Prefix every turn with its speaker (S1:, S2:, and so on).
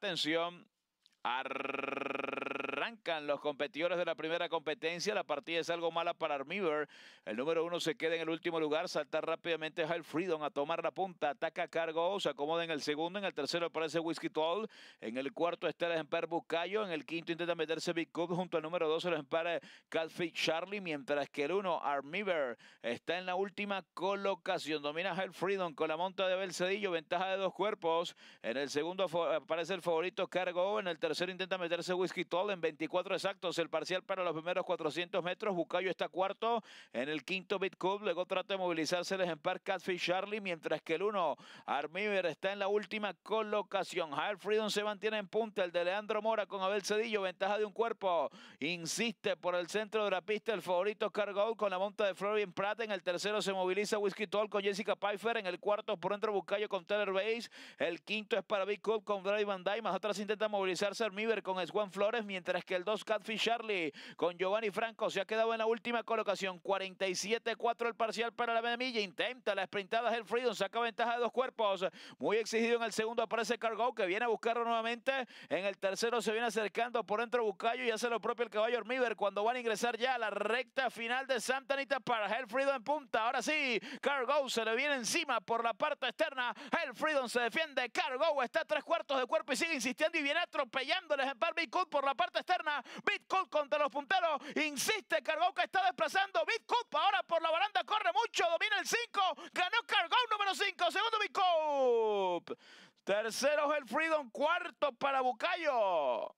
S1: Atención. Ar Arrancan los competidores de la primera competencia. La partida es algo mala para Armiver. El número uno se queda en el último lugar. Salta rápidamente Hal Freedom a tomar la punta. Ataca cargo. Se acomoda en el segundo. En el tercero aparece Whiskey Toll. En el cuarto está el ejemplar Bucayo. En el quinto intenta meterse Big Cup junto al número dos el ejemplar Calfit Charlie. Mientras que el uno, Armiver, está en la última colocación. Domina Hal Freedom con la monta de Belcedillo. Ventaja de dos cuerpos. En el segundo aparece el favorito Cargo. En el tercero intenta meterse Whiskey Toll. 24 exactos el parcial para los primeros 400 metros. Bucayo está cuarto en el quinto Bit Luego trata de movilizarse el ejemplar Catfish Charlie, mientras que el uno, Armiver, está en la última colocación. Hal Freedom se mantiene en punta. El de Leandro Mora con Abel Cedillo, ventaja de un cuerpo. Insiste por el centro de la pista el favorito Cargo con la monta de Florian Pratt. En el tercero se moviliza Whiskey Toll con Jessica Pfeiffer. En el cuarto por dentro Bucayo con Taylor Base El quinto es para Big con Drive Van Más atrás intenta movilizarse Armiver con Swan Flores, mientras que el 2 Catfish Charlie con Giovanni Franco se ha quedado en la última colocación. 47-4 el parcial para la Benamilla. Intenta la sprintada Hell Freedom, saca ventaja de dos cuerpos. Muy exigido en el segundo aparece Cargo que viene a buscarlo nuevamente. En el tercero se viene acercando por dentro Bucayo y hace lo propio el caballo Ormiver cuando van a ingresar ya a la recta final de Santa Anita para Freedom en punta. Ahora sí, Cargo se le viene encima por la parte externa. Freedom se defiende. Cargo está a tres cuartos de cuerpo y sigue insistiendo y viene atropellándoles en Barbie por la parte externa. Bitcoin contra los punteros. Insiste, Cargó que está desplazando. Bitcoin ahora por la baranda corre mucho. Domina el 5. Ganó Cargón número 5. Segundo Bitcoin. Tercero es el Freedom. Cuarto para Bucayo.